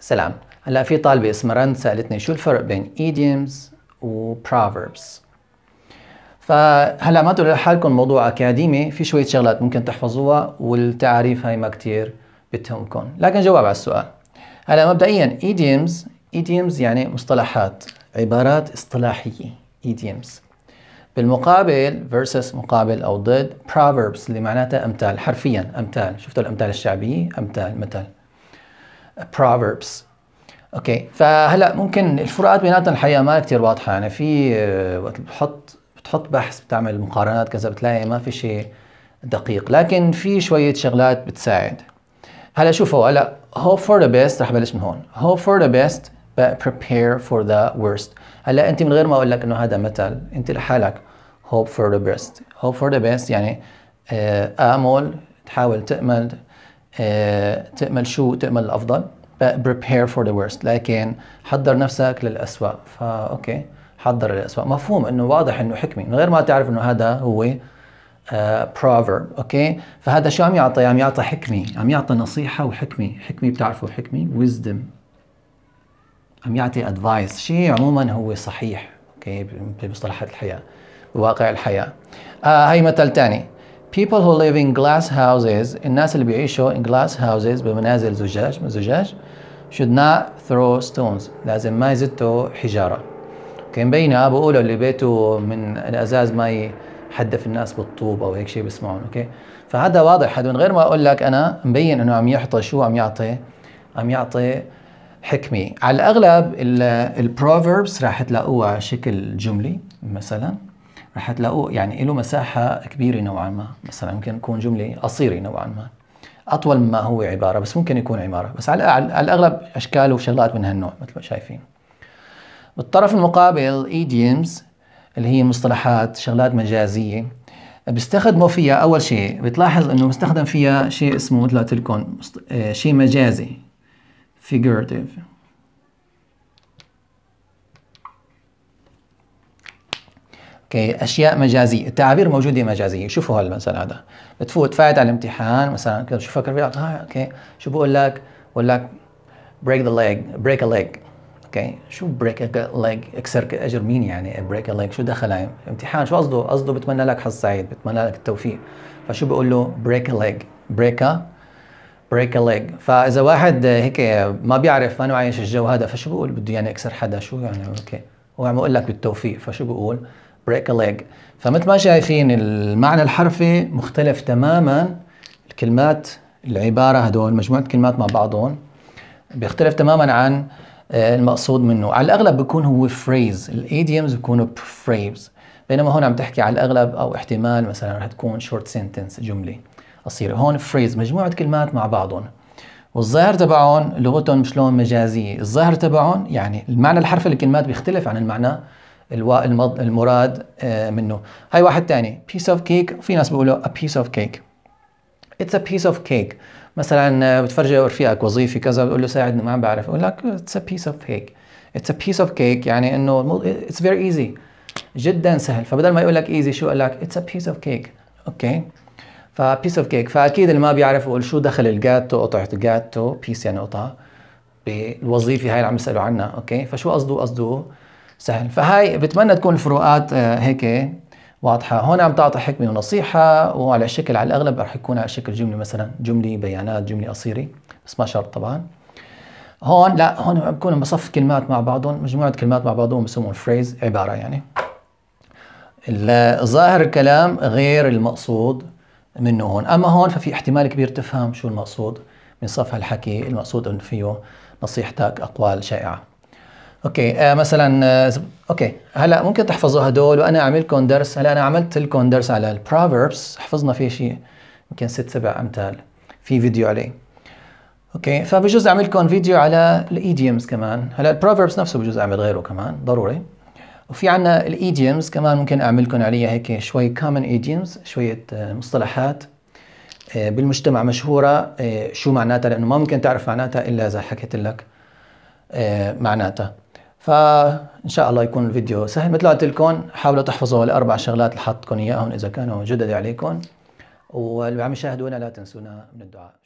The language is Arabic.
سلام هلا في طالبة اسمها رند سألتني شو الفرق بين idioms و proverbs فهلا ما تقولوا لحالكم موضوع اكاديمي في شويه شغلات ممكن تحفظوها والتعريف هاي ما كتير بتهمكم لكن جواب على السؤال هلا مبدئيا idioms idioms يعني مصطلحات عبارات اصطلاحيه idioms بالمقابل versus مقابل او ضد proverbs اللي معناتها امثال حرفيا امثال شفتوا الامثال الشعبيه امثال مثل proverbs اوكي فهلا ممكن الفروقات بيناتهم الحقيقه ما كثير واضحه يعني في آه، وقت بتحط بتحط بحث بتعمل مقارنات كذا بتلاقي ما في شيء دقيق لكن في شويه شغلات بتساعد هلا شوفوا هلا hope for the best رح بلش من هون hope for the best but prepare for the worst هلا انت من غير ما اقول لك انه هذا مثل انت لحالك hope for the best hope for the best يعني آه، آمل تحاول تأمل آه، تأمل شو تأمل الأفضل prepare for the worst لكن حضر نفسك للأسوأ فا أوكي حضر للأسوأ مفهوم أنه واضح أنه حكمة من غير ما تعرف أنه هذا هو بروفرب آه، uh, اوكي فهذا شو عم يعطي عم يعطي حكمه عم يعطي نصيحه وحكمه حكمه بتعرفوا حكمه ويزدم عم يعطي ادفايس شيء عموما هو صحيح اوكي بمصطلحات الحياه بواقع الحياه آه هي مثل ثاني people who live in glass houses الناس اللي بيعيشوا in glass houses بمنازل زجاج زجاج should not throw stones لازم ما يزتوا حجارة كان بينا بقولوا اللي بيته من الأزاز ما يحدف الناس بالطوب أو هيك شيء بسمعهم أوكي فهذا واضح هذا من غير ما أقول لك أنا مبين إنه عم يحطي شو عم يعطي عم يعطي حكمة على الأغلب البروفيربس راح تلاقوها على شكل جملة مثلا رح تلاقوه يعني له مساحة كبيرة نوعا ما مثلا ممكن تكون جملة قصيرة نوعا ما أطول مما هو عبارة بس ممكن يكون عبارة بس على, على الأغلب أشكال وشغلات من هالنوع مثل ما شايفين بالطرف المقابل ايديمز اللي هي مصطلحات شغلات مجازية بيستخدموا فيها أول شيء بتلاحظ إنه مستخدم فيها شيء اسمه مثل قلت لكم آه، شيء مجازي figurative كأشياء مجازية التعابير موجودة مجازية شوفوا هالمثل هذا بتفوت فايت على الامتحان مثلا كذا شو فكر فيها آه، اوكي شو بقول لك بقول لك break the leg break a leg اوكي شو بريك ليج اكسر اجر مين يعني بريك ليج شو دخل هاي امتحان شو قصده قصده بتمنى لك حظ سعيد بتمنى لك التوفيق فشو بقول له بريك ليج بريكا بريك ليج فاذا واحد هيك ما بيعرف ما عايش الجو هذا فشو بقول بده يعني اكسر حدا شو يعني اوكي هو عم يقول لك بالتوفيق فشو بقول break a leg فمثل ما شايفين المعنى الحرفي مختلف تماما الكلمات العبارة هدول مجموعة كلمات مع بعضهم بيختلف تماما عن آه، المقصود منه على الأغلب بيكون هو phrase الإيديمز بيكونوا phrase بينما هون عم تحكي على الأغلب أو احتمال مثلا رح تكون short sentence جملة قصيرة هون phrase مجموعة كلمات مع بعضهم والظاهر تبعهم لغتهم شلون مجازية الظاهر تبعهم يعني المعنى الحرفي للكلمات بيختلف عن المعنى المراد آه، منه هاي واحد تاني piece of cake في ناس بيقولوا a piece of cake it's a piece of cake مثلا آه، بتفرجي رفيقك وظيفي كذا بتقول له ساعدني ما بعرف بقول لك it's a piece of cake it's a piece of cake يعني انه it's very easy جدا سهل فبدل ما يقول لك ايزي شو قال لك it's a piece of cake اوكي فبيس اوف كيك فاكيد اللي ما بيعرف يقول شو دخل الجاتو قطعه الجاتو بيس يعني قطعه بالوظيفه هاي اللي عم يسالوا عنها اوكي فشو قصده قصده سهل فهاي بتمنى تكون الفروقات آه، هيك واضحة هون عم تعطي حكمة ونصيحة وعلى شكل على الأغلب رح يكون على شكل جملة مثلا جملة بيانات جملة قصيرة بس ما شرط طبعا هون لا هون بكون بصف كلمات مع بعضهم مجموعة كلمات مع بعضهم بسموهم فريز عبارة يعني ظاهر الكلام غير المقصود منه هون أما هون ففي احتمال كبير تفهم شو المقصود من صف هالحكي المقصود أن فيه نصيحتك أقوال شائعة اوكي آه مثلا آه اوكي هلا ممكن تحفظوا هدول وانا اعمل لكم درس هلا انا عملت لكم درس على البروفربس حفظنا فيه شيء يمكن ست سبع امثال في فيديو عليه اوكي فبجوز اعمل لكم فيديو على الايديومز كمان هلا البروفربس نفسه بجوز اعمل غيره كمان ضروري وفي عنا الايديومز كمان ممكن اعمل لكم عليها هيك شوي كومن ايديومز شويه آه، مصطلحات آه، بالمجتمع مشهوره آه، شو معناتها لانه ما ممكن تعرف معناتها الا اذا حكيت لك معناتها فان شاء الله يكون الفيديو سهل مثل ما قلت لكم حاولوا تحفظوا الاربع شغلات اللي حطيتكم اياهم اذا كانوا جدد عليكم واللي عم يشاهدونا لا تنسونا من الدعاء